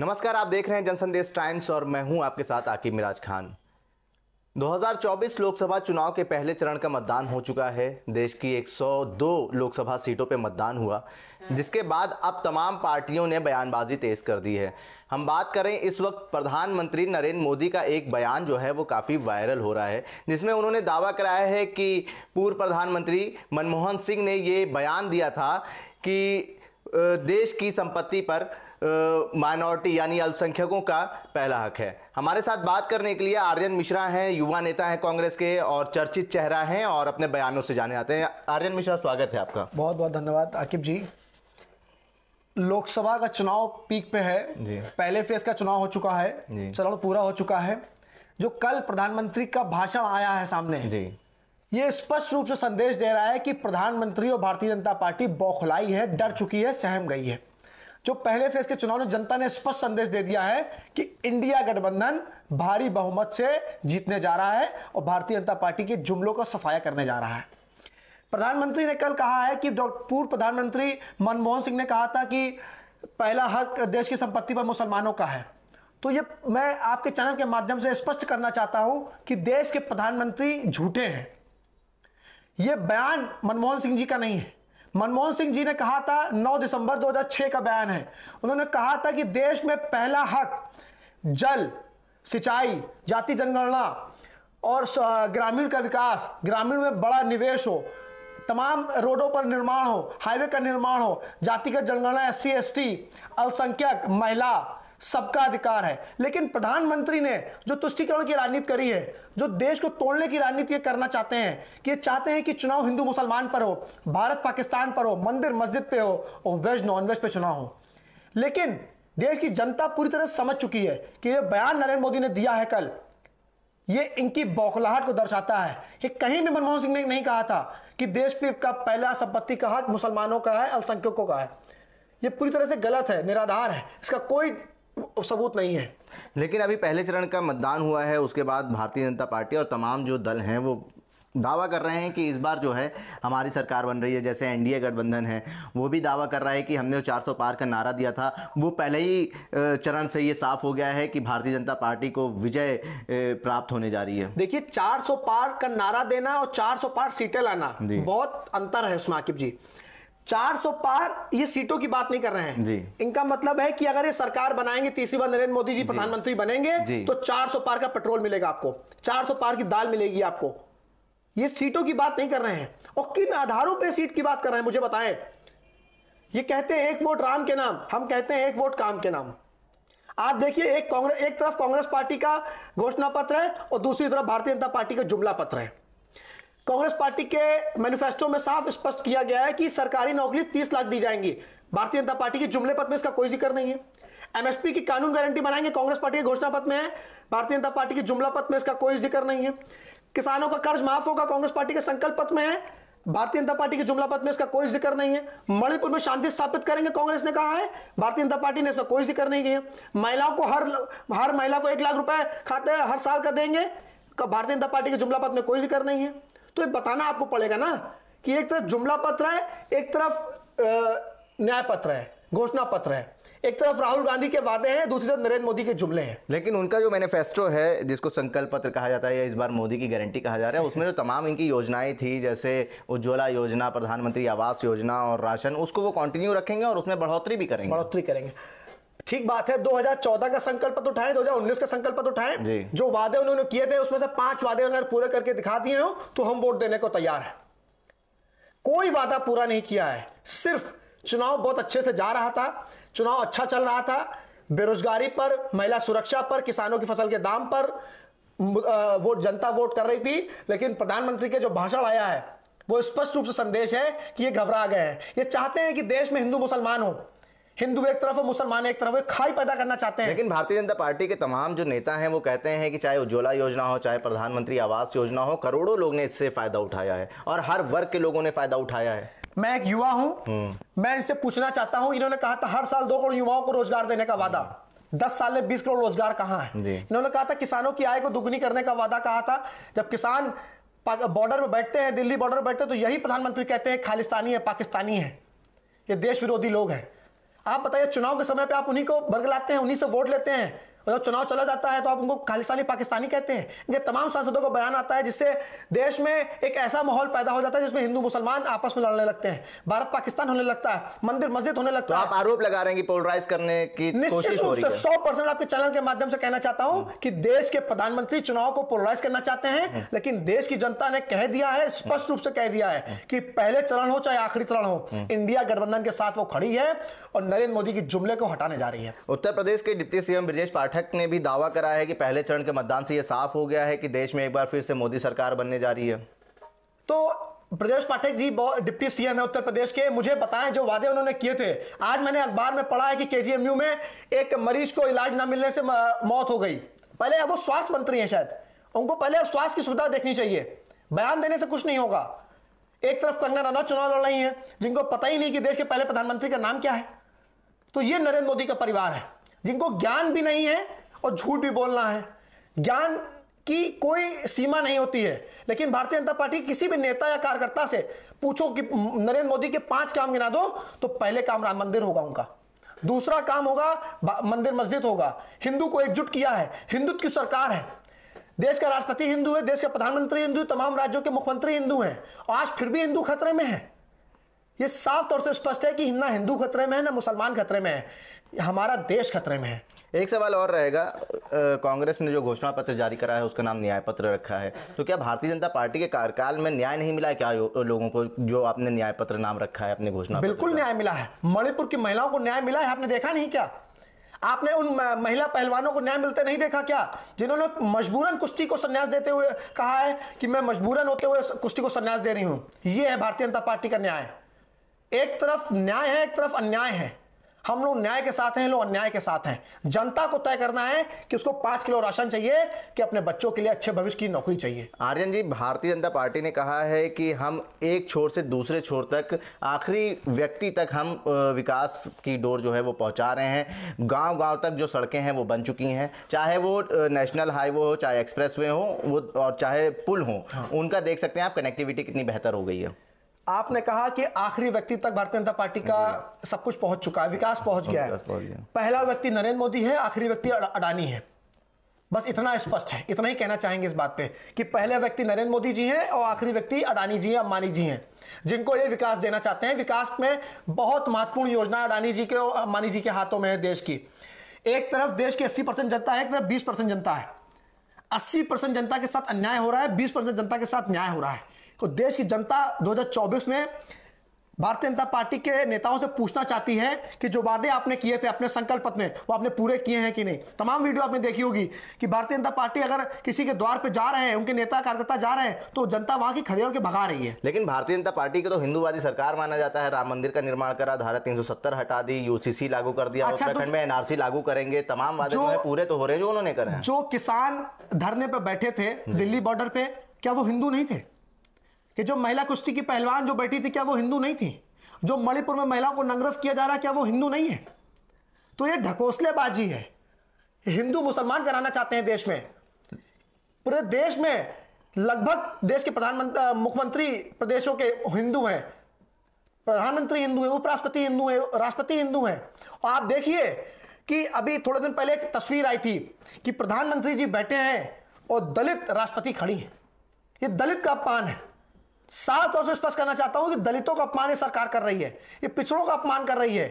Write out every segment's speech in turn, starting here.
नमस्कार आप देख रहे हैं जनसंदेश टाइम्स और मैं हूं आपके साथ आकिब मिराज खान 2024 लोकसभा चुनाव के पहले चरण का मतदान हो चुका है देश की 102 लोकसभा सीटों पर मतदान हुआ जिसके बाद अब तमाम पार्टियों ने बयानबाजी तेज कर दी है हम बात करें इस वक्त प्रधानमंत्री नरेंद्र मोदी का एक बयान जो है वो काफ़ी वायरल हो रहा है जिसमें उन्होंने दावा कराया है कि पूर्व प्रधानमंत्री मनमोहन सिंह ने ये बयान दिया था कि देश की संपत्ति पर माइनॉरिटी यानी अल्पसंख्यकों का पहला हक है हमारे साथ बात करने के लिए आर्यन मिश्रा हैं युवा नेता हैं कांग्रेस के और चर्चित चेहरा हैं और अपने बयानों से जाने आते हैं आर्यन मिश्रा स्वागत है आपका बहुत बहुत धन्यवाद आकिब जी लोकसभा का चुनाव पीक पे है जी। पहले फेज का चुनाव हो चुका है चरण पूरा हो चुका है जो कल प्रधानमंत्री का भाषण आया है सामने जी ये स्पष्ट रूप से संदेश दे रहा है कि प्रधानमंत्री और भारतीय जनता पार्टी बौखलाई है डर चुकी है सहम गई है जो पहले फेज के चुनाव में जनता ने स्पष्ट संदेश दे दिया है कि इंडिया गठबंधन भारी बहुमत से जीतने जा रहा है और भारतीय जनता पार्टी के जुमलों को सफाया करने जा रहा है प्रधानमंत्री ने कल कहा है कि पूर्व प्रधानमंत्री मनमोहन सिंह ने कहा था कि पहला हक देश की संपत्ति पर मुसलमानों का है तो ये मैं आपके चैनल के माध्यम से स्पष्ट करना चाहता हूं कि देश के प्रधानमंत्री झूठे हैं यह बयान मनमोहन सिंह जी का नहीं है मनमोहन सिंह जी ने कहा था 9 दिसंबर 2006 का बयान है उन्होंने कहा था कि देश में पहला हक जल सिंचाई जाति जनगणना और ग्रामीण का विकास ग्रामीण में बड़ा निवेश हो तमाम रोडों पर निर्माण हो हाईवे का निर्माण हो जातिगत जनगणना एस सी अल्पसंख्यक महिला सबका अधिकार है लेकिन प्रधानमंत्री ने जो तुष्टिकरण की राजनीति करी है जो देश को तोड़ने की राजनीति करना चाहते हैं कि ये चाहते हैं कि चुनाव हिंदू मुसलमान पर हो भारत पाकिस्तान पर हो मंदिर मस्जिद पे हो और वेज नॉन वेज पे चुनाव हो लेकिन देश की जनता पूरी तरह समझ चुकी है कि यह बयान नरेंद्र मोदी ने दिया है कल ये इनकी बौखलाहट को दर्शाता है कि कहीं भी मनमोहन सिंह ने नहीं कहा था कि देश पे का पहला संपत्ति का हक मुसलमानों का है अल्पसंख्यकों का है ये पूरी तरह से गलत है निराधार है इसका कोई सबूत नहीं है लेकिन अभी पहले चरण का मतदान हुआ है उसके बाद भारतीय जनता पार्टी और तमाम जो दल हैं वो दावा कर रहे हैं कि इस बार जो है हमारी सरकार बन रही है जैसे एनडीए गठबंधन है वो भी दावा कर रहा है कि हमने 400 पार का नारा दिया था वो पहले ही चरण से ये साफ हो गया है कि भारतीय जनता पार्टी को विजय प्राप्त होने जा रही है देखिए 400 पार का नारा देना और 400 पार सीटें लाना बहुत अंतर है उसमें आकिब जी 400 पार ये सीटों की बात नहीं कर रहे हैं जी इनका मतलब है कि अगर ये सरकार बनाएंगे तीसरी बार नरेंद्र मोदी जी, जी प्रधानमंत्री बनेंगे तो 400 पार का पेट्रोल मिलेगा आपको 400 पार की दाल मिलेगी आपको ये सीटों की बात नहीं कर रहे हैं और किन आधारों पे सीट की बात कर रहे हैं मुझे बताएं ये कहते हैं एक वोट राम के नाम हम कहते हैं एक वोट काम के नाम आप देखिए एक कांग्रेस एक तरफ कांग्रेस पार्टी का घोषणा पत्र है और दूसरी तरफ भारतीय जनता पार्टी का जुमला पत्र है कांग्रेस पार्टी के मैनिफेस्टो में साफ स्पष्ट किया गया है कि सरकारी नौकरी तीस लाख दी जाएंगी भारतीय जनता पार्टी के जुमले पत्र में इसका कोई जिक्र नहीं है एमएसपी की कानून गारंटी बनाएंगे कांग्रेस पार्टी के घोषणा पत्र में है भारतीय जनता पार्टी के जुमला पत्र में इसका कोई जिक्र नहीं है किसानों का कर्ज माफ होगा कांग्रेस पार्टी के संकल्प पत्र में है भारतीय जनता पार्टी के जुमला पत्र में इसका कोई जिक्र नहीं है मणिपुर में शांति स्थापित करेंगे कांग्रेस ने कहा है भारतीय जनता पार्टी ने इसका कोई जिक्र नहीं किया महिलाओं को हर हर महिला को एक लाख रुपए खाते हर साल का देंगे भारतीय जनता पार्टी के जुमला पत्र में कोई जिक्र नहीं है तो ये बताना आपको पड़ेगा ना कि एक तरफ जुमला पत्र है एक तरफ न्याय पत्र है घोषणा पत्र है एक तरफ राहुल गांधी के वादे हैं दूसरी तरफ नरेंद्र मोदी के जुमले हैं लेकिन उनका जो मैनिफेस्टो है जिसको संकल्प पत्र कहा जाता है या इस बार मोदी की गारंटी कहा जा रहा है उसमें जो तमाम इनकी योजनाएं थी जैसे उज्ज्वला योजना प्रधानमंत्री आवास योजना और राशन उसको वो कंटिन्यू रखेंगे और उसमें बढ़ोतरी भी करेंगे बढ़ोतरी करेंगे ठीक बात है 2014 का संकल्प पत्र उठाए 2019 का संकल्प पत्र उठाए जो वादे उन्होंने किए थे उसमें से पांच वादे अगर पूरे करके दिखा दिए हो तो हम वोट देने को तैयार है कोई वादा पूरा नहीं किया है सिर्फ चुनाव बहुत अच्छे से जा रहा था चुनाव अच्छा चल रहा था बेरोजगारी पर महिला सुरक्षा पर किसानों की फसल के दाम पर वो जनता वोट कर रही थी लेकिन प्रधानमंत्री के जो भाषण आया है वो स्पष्ट रूप से संदेश है कि ये घबरा गए हैं ये चाहते हैं कि देश में हिंदू मुसलमान हो हिंदू एक तरफ है मुसलमान एक तरफ है खाई पैदा करना चाहते हैं लेकिन भारतीय जनता पार्टी के तमाम जो नेता हैं वो कहते हैं कि चाहे उज्ज्वला योजना हो चाहे प्रधानमंत्री आवास योजना हो करोड़ों लोग ने इससे फायदा उठाया है और हर वर्ग के लोगों ने फायदा उठाया है मैं एक युवा हूँ हम्म। मैं इनसे पूछना चाहता हूँ इन्होंने कहा था हर साल दो करोड़ युवाओं को रोजगार देने का वादा दस साल में बीस करोड़ रोजगार कहाँ है इन्होंने कहा था किसानों की आय को दुगनी करने का वादा कहा था जब किसान बॉर्डर में बैठते हैं दिल्ली बॉर्डर पर बैठते हैं तो यही प्रधानमंत्री कहते हैं खालिस्तानी है पाकिस्तानी है ये देश विरोधी लोग हैं आप बताइए चुनाव के समय पे आप उन्हीं को वर्ग लाते हैं उन्हीं से वोट लेते हैं मतलब चुनाव चला जाता है तो आप उनको खालिस्तानी पाकिस्तानी कहते हैं ये तमाम सांसदों का बयान आता है जिससे देश में एक ऐसा माहौल पैदा हो जाता है जिसमें हिंदू मुसलमान आपस में लड़ने लगते हैं भारत पाकिस्तान होने लगता है मंदिर मस्जिद होने लगता तो है आप आरोप लगा रहे हैं कि पोलराइज करने की कोशिश हो रही है सौ परसेंट आपके चैनल के माध्यम से कहना चाहता हूं कि देश के प्रधानमंत्री चुनाव को पोलराइज करना चाहते हैं हम्म। लेकिन देश की जनता ने कह दिया है स्पष्ट रूप से कह दिया है हम्म। कि पहले चरण हो चाहे आखिरी चरण हो हम्म। इंडिया गठबंधन के साथ वो खड़ी है और नरेंद्र मोदी की जुमले को हटाने जा रही है उत्तर प्रदेश के डिप्टी सीएम ब्रजेश पाठक पाठक ने भी दावा करा है कि पहले चरण के मतदान से यह साफ हो गया है कि देश में एक बार फिर से मोदी सरकार बनने जा रही है तो ब्रजेश पाठक जी डिप्टी सीएम है उत्तर प्रदेश के मुझे बताएं जो वादे उन्होंने किए थे आज मैंने अखबार में पढ़ा है कि केजीएमयू में एक मरीज को इलाज न मिलने से मौत हो गई पहले अब वो स्वास्थ्य मंत्री हैं शायद उनको पहले अब स्वास्थ्य की सुविधा देखनी चाहिए बयान देने से कुछ नहीं होगा एक तरफ कंगना रनौत चुनाव लड़ रही है जिनको पता ही नहीं कि देश के पहले प्रधानमंत्री का नाम क्या है तो ये नरेंद्र मोदी का परिवार है जिनको ज्ञान भी नहीं है और झूठ भी बोलना है ज्ञान की कोई सीमा नहीं होती है लेकिन भारतीय जनता पार्टी किसी भी नेता या कार्यकर्ता से पूछो कि नरेंद्र मोदी के पांच काम गिना दो तो पहले काम राम मंदिर होगा उनका दूसरा काम होगा मंदिर मस्जिद होगा हिंदू को एकजुट किया है हिंदुत्व की सरकार है देश का राष्ट्रपति हिंदू है देश का प्रधानमंत्री हिंदू तमाम राज्यों के मुख्यमंत्री हिंदू हैं और आज फिर भी हिंदू खतरे में है ये साफ तौर से स्पष्ट है कि ना हिंदू खतरे में है ना मुसलमान खतरे में है हमारा देश खतरे में है एक सवाल और रहेगा कांग्रेस ने जो घोषणा पत्र जारी करा है उसका नाम न्याय पत्र रखा है तो क्या भारतीय जनता पार्टी के कार्यकाल में न्याय नहीं मिला है क्या लोगों को जो आपने न्याय पत्र नाम रखा है अपने घोषणा बिल्कुल न्याय मिला है मणिपुर की महिलाओं को न्याय मिला है आपने देखा नहीं क्या आपने उन महिला पहलवानों को न्याय मिलते नहीं देखा क्या जिन्होंने मजबूरन कुश्ती को संन्यास देते हुए कहा है कि मैं मजबूरन होते हुए कुश्ती को संन्यास दे रही हूं ये है भारतीय जनता पार्टी का न्याय एक तरफ न्याय है एक तरफ अन्याय है हम लोग न्याय के साथ हैं लोग अन्याय के साथ हैं जनता को तय करना है कि उसको पांच किलो राशन चाहिए कि अपने बच्चों के लिए अच्छे भविष्य की नौकरी चाहिए आर्यन जी भारतीय जनता पार्टी ने कहा है कि हम एक छोर से दूसरे छोर तक आखिरी व्यक्ति तक हम विकास की डोर जो है वो पहुंचा रहे हैं गांव गांव तक जो सड़कें हैं वो बन चुकी हैं चाहे वो नेशनल हाईवे हो चाहे एक्सप्रेस वे हो वो और चाहे पुल हो हाँ। उनका देख सकते हैं आप कनेक्टिविटी कितनी बेहतर हो गई है आपने कहा कि आखिरी व्यक्ति तक भारतीय जनता पार्टी का हाँ सब कुछ पहुंच चुका है विकास पहुंच गया है पहला व्यक्ति नरेंद्र मोदी है आखिरी व्यक्ति अडानी है बस इतना स्पष्ट है इतना ही कहना चाहेंगे इस बात पे कि पहले व्यक्ति नरेंद्र मोदी जी हैं और आखिरी व्यक्ति अडानी जी हैं अंबानी जी हैं जिनको ये विकास देना चाहते हैं विकास में बहुत महत्वपूर्ण योजना अडानी जी के और अंबानी जी के हाथों में है देश की एक तरफ देश की अस्सी परसेंट जनता है एक तरफ बीस परसेंट जनता है अस्सी परसेंट जनता के साथ अन्याय हो रहा है बीस परसेंट जनता के साथ न्याय हो रहा है तो देश की जनता 2024 में भारतीय जनता पार्टी के नेताओं से पूछना चाहती है कि जो वादे आपने किए थे अपने संकल्प पत्र में वो आपने पूरे किए हैं कि नहीं तमाम वीडियो आपने देखी होगी कि भारतीय जनता पार्टी अगर किसी के द्वार पर जा रहे हैं उनके नेता कार्यकर्ता जा रहे हैं तो जनता वहां की खदेड़ के भगा रही है लेकिन भारतीय जनता पार्टी को तो हिंदूवादी सरकार माना जाता है राम मंदिर का निर्माण करा धारा तीन हटा दी यूसीसी लागू कर दिया अच्छा, तो उत्तराखंड में एनआरसी लागू करेंगे तमाम वादे पूरे तो हो रहे जो उन्होंने करे जो किसान धरने पर बैठे थे दिल्ली बॉर्डर पे क्या वो हिंदू नहीं थे कि जो महिला कुश्ती की पहलवान जो बैठी थी क्या वो हिंदू नहीं थी जो मणिपुर में महिलाओं को नंगरस किया जा रहा क्या वो हिंदू नहीं है तो ये ढकोसलेबाजी है हिंदू मुसलमान कराना चाहते हैं देश में पूरे देश में लगभग देश के प्रधानमंत्री मुख्यमंत्री प्रदेशों के हिंदू हैं प्रधानमंत्री हिंदू है उपराष्ट्रपति हिंदू है राष्ट्रपति हिंदू है और आप देखिए कि अभी थोड़े दिन पहले एक तस्वीर आई थी कि प्रधानमंत्री जी बैठे हैं और दलित राष्ट्रपति खड़ी है ये दलित का अपमान है साफ तौर पर स्पष्ट करना चाहता हूं कि दलितों का अपमान सरकार कर रही है ये पिछड़ों का अपमान कर रही है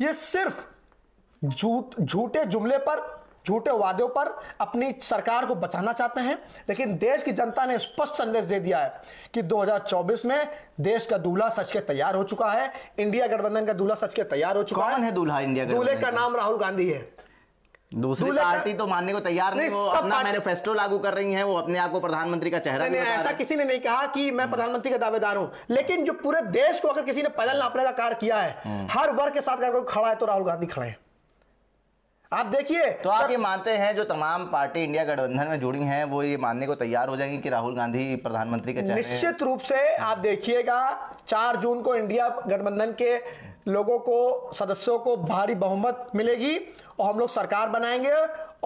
ये सिर्फ झूठ झूठे जुमले पर झूठे वादों पर अपनी सरकार को बचाना चाहते हैं लेकिन देश की जनता ने स्पष्ट संदेश दे दिया है कि 2024 में देश का दूल्हा सच के तैयार हो चुका है इंडिया गठबंधन का दूल्हा सच के तैयार हो चुका है दूल्हा इंडिया दूल्हे का नाम राहुल गांधी है दूसरी पार्टी तो मानने को तैयार नहीं, नहीं वो अपना मैनिफेस्टो लागू कर रही है वो अपने आप को प्रधानमंत्री का चेहरा नहीं, नहीं, ऐसा किसी ने नहीं कहा कि मैं प्रधानमंत्री का दावेदार हूं लेकिन जो पूरे देश को अगर किसी ने पैदल नापने का कार्य किया है हम्म। हर वर्ग के साथ अगर खड़ा है तो राहुल गांधी खड़े हैं आप देखिए तो आप ये मानते हैं जो तमाम पार्टी इंडिया गठबंधन में जुड़ी हैं वो ये मानने को तैयार हो जाएंगी कि राहुल गांधी प्रधानमंत्री के निश्चित रूप से आप देखिएगा चार जून को इंडिया गठबंधन के लोगों को सदस्यों को भारी बहुमत मिलेगी और हम लोग सरकार बनाएंगे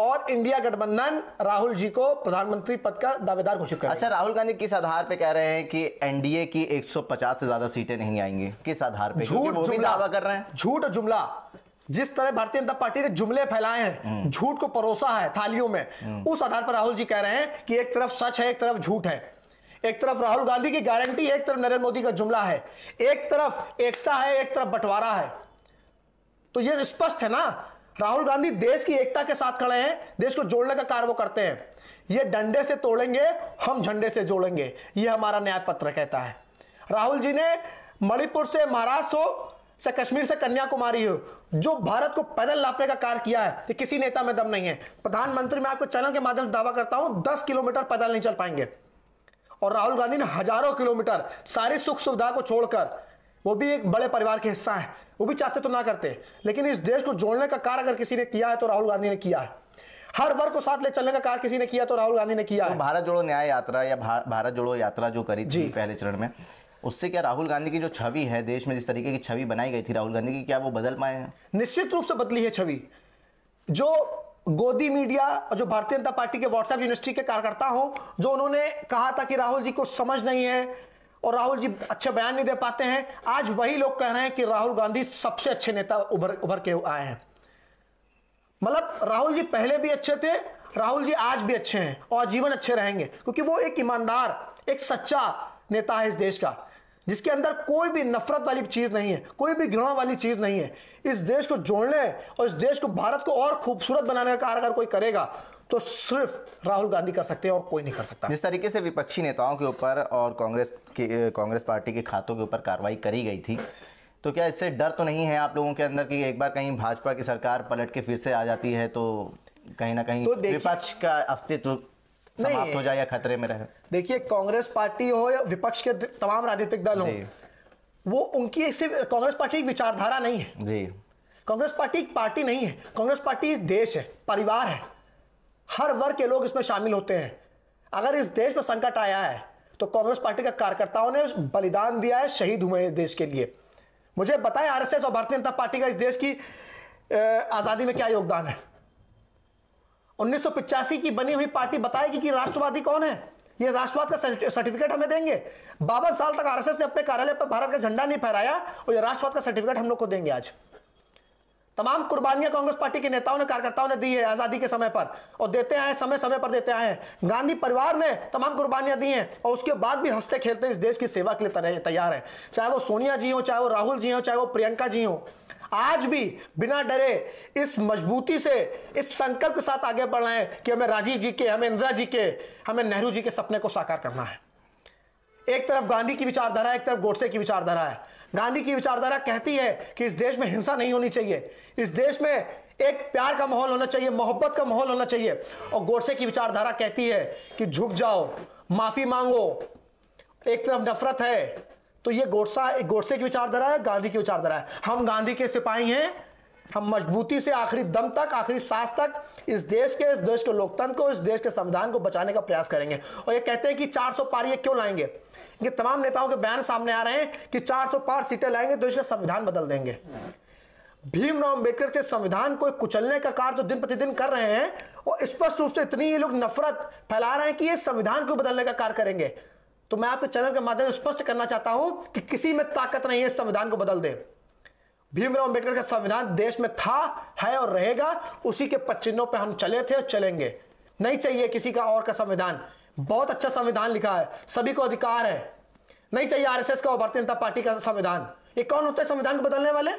और इंडिया गठबंधन राहुल जी को प्रधानमंत्री पद का दावेदार घोषित करेगा अच्छा राहुल गांधी किस आधार पे कह रहे हैं कि एनडीए की 150 से ज्यादा सीटें नहीं आएंगी किस आधार पे झूठ वो दावा कर रहे हैं झूठ जुमला जिस तरह भारतीय जनता पार्टी ने जुमले फैलाए हैं हम्म। झूठ को परोसा है थालियों में हम्म। उस आधार पर राहुल जी कह रहे हैं कि एक तरफ सच है एक तरफ झूठ है एक तरफ राहुल गांधी की गारंटी एक तरफ नरेंद्र मोदी का जुमला है एक तरफ एकता है एक तरफ बंटवारा है तो ये स्पष्ट है ना राहुल गांधी देश की एकता के साथ खड़े हैं देश को जोड़ने का कार्य वो करते हैं ये डंडे से तोड़ेंगे हम झंडे से जोड़ेंगे ये हमारा न्याय पत्र कहता है राहुल जी ने मणिपुर से महाराष्ट्र हो चाहे कश्मीर से कन्याकुमारी हो जो भारत को पैदल लापने का कार्य किया है ये किसी नेता में दम नहीं है प्रधानमंत्री मैं आपको चैनल के माध्यम से दावा करता हूं दस किलोमीटर पैदल नहीं चल पाएंगे और राहुल गांधी ने हजारों किलोमीटर सारी सुख सुविधा को छोड़कर वो भी एक बड़े परिवार के हिस्सा है वो भी चाहते तो ना करते लेकिन इस देश को जोड़ने का कार्य अगर किसी ने किया है तो राहुल गांधी ने किया है हर वर्ग को साथ ले चलने का कार्य किसी ने किया तो राहुल गांधी ने किया तो है भारत जोड़ो न्याय यात्रा या भा, भारत जोड़ो यात्रा जो करी थी पहले चरण में उससे क्या राहुल गांधी की जो छवि है देश में जिस तरीके की छवि बनाई गई थी राहुल गांधी की क्या वो बदल पाए हैं निश्चित रूप से बदली है छवि जो गोदी मीडिया और जो भारतीय जनता पार्टी के व्हाट्सएप यूनिवर्सिटी के कार्यकर्ता हो जो उन्होंने कहा था कि राहुल जी को समझ नहीं है और राहुल जी अच्छे बयान नहीं दे पाते हैं आज वही लोग कह रहे हैं कि राहुल गांधी सबसे अच्छे नेता उभर उभर के आए हैं मतलब राहुल जी पहले भी अच्छे थे राहुल जी आज भी अच्छे हैं और जीवन अच्छे रहेंगे क्योंकि वो एक ईमानदार एक सच्चा नेता है इस देश का जिसके अंदर कोई भी नफरत वाली चीज़ नहीं है कोई भी घृणा वाली चीज़ नहीं है इस देश को जोड़ने और इस देश को भारत को और खूबसूरत बनाने का कार्य अगर कोई करेगा तो सिर्फ राहुल गांधी कर सकते हैं और कोई नहीं कर सकता जिस तरीके से विपक्षी नेताओं के ऊपर और कांग्रेस के कांग्रेस पार्टी के खातों के ऊपर कार्रवाई करी गई थी तो क्या इससे डर तो नहीं है आप लोगों के अंदर कि एक बार कहीं भाजपा की सरकार पलट के फिर से आ जाती है तो कहीं ना कहीं तो विपक्ष का अस्तित्व समाप्त हो जाए या खतरे में रहे देखिए कांग्रेस पार्टी हो या विपक्ष के तमाम राजनीतिक दल हो वो उनकी सिर्फ कांग्रेस पार्टी एक विचारधारा नहीं है जी कांग्रेस पार्टी एक पार्टी नहीं है कांग्रेस पार्टी देश है परिवार है हर वर्ग के लोग इसमें शामिल होते हैं अगर इस देश पर संकट आया है तो कांग्रेस पार्टी के कार्यकर्ताओं ने बलिदान दिया है शहीद हुए देश के लिए मुझे बताएं आरएसएस और भारतीय जनता पार्टी का इस देश की आज़ादी में क्या योगदान है उन्नीस की बनी हुई पार्टी बताएगी कि राष्ट्रवादी कौन है ये राष्ट्रवाद का सर्टिफिकेट हमें देंगे बावन साल तक आरएसएस ने अपने कार्यालय पर भारत का झंडा नहीं फहराया और ये राष्ट्रवाद का सर्टिफिकेट हम लोग को देंगे आज तमाम कुर्बानियां कांग्रेस पार्टी के नेताओं ने कार्यकर्ताओं ने दी है आज़ादी के समय पर और देते आए समय समय पर देते आए गांधी परिवार ने तमाम कुर्बानियां दी हैं और उसके बाद भी हंसते खेलते इस देश की सेवा के लिए तैयार है चाहे वो सोनिया जी हो चाहे वो राहुल जी हो चाहे वो प्रियंका जी हो आज भी बिना डरे इस मजबूती से इस संकल्प के साथ आगे बढ़ रहे हैं कि हमें राजीव जी के हमें इंदिरा जी के हमें नेहरू जी के सपने को साकार करना है एक तरफ गांधी की विचारधारा है एक तरफ गोडसे की विचारधारा है गांधी की विचारधारा कहती है कि इस देश में हिंसा नहीं होनी चाहिए इस देश में एक प्यार का माहौल होना चाहिए मोहब्बत का माहौल होना चाहिए और गोडसे की विचारधारा कहती है कि झुक जाओ माफी मांगो एक तरफ नफरत है तो ये गोडसा गोडसे की विचारधारा है गांधी की विचारधारा है हम गांधी के सिपाही हैं हम मजबूती से आखिरी दम तक आखिरी सांस तक इस देश के इस देश के लोकतंत्र को इस देश के संविधान को बचाने का प्रयास करेंगे और ये कहते हैं कि 400 सौ पारिये क्यों लाएंगे ये तमाम नेताओं के बयान सामने आ रहे हैं कि 400 पार सीटें लाएंगे तो इसका संविधान बदल देंगे भीमराव अंबेडकर के संविधान को कुचलने का कार्य तो दिन प्रतिदिन कर रहे हैं और स्पष्ट रूप से इतनी ये लोग नफरत फैला रहे हैं कि ये संविधान को बदलने का कार्य करेंगे तो मैं आपके चैनल के माध्यम से स्पष्ट करना चाहता हूं कि किसी में ताकत नहीं है संविधान को बदल दे भीमराव अंबेडकर का संविधान देश में था है और रहेगा उसी के पचिन्हों पर हम चले थे और चलेंगे नहीं चाहिए किसी का और का संविधान बहुत अच्छा संविधान लिखा है सभी को अधिकार है नहीं चाहिए आरएसएस का और भारतीय जनता पार्टी का संविधान ये कौन होते हैं संविधान को बदलने वाले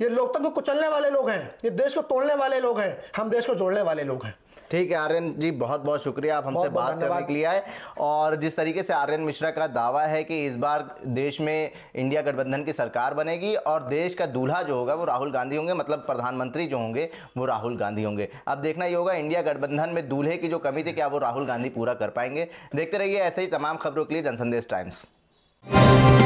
ये लोकतंत्र को कुचलने वाले लोग हैं ये देश को तोड़ने वाले लोग हैं हम देश को जोड़ने वाले लोग हैं ठीक है आर्यन जी बहुत बहुत शुक्रिया आप हमसे बात करने के लिए आए और जिस तरीके से आर्यन मिश्रा का दावा है कि इस बार देश में इंडिया गठबंधन की सरकार बनेगी और देश का दूल्हा जो होगा वो राहुल गांधी होंगे मतलब प्रधानमंत्री जो होंगे वो राहुल गांधी होंगे अब देखना ये होगा इंडिया गठबंधन में दूल्हे की जो कमी थी क्या वो राहुल गांधी पूरा कर पाएंगे देखते रहिए ऐसे ही तमाम खबरों के लिए जनसंदेश टाइम्स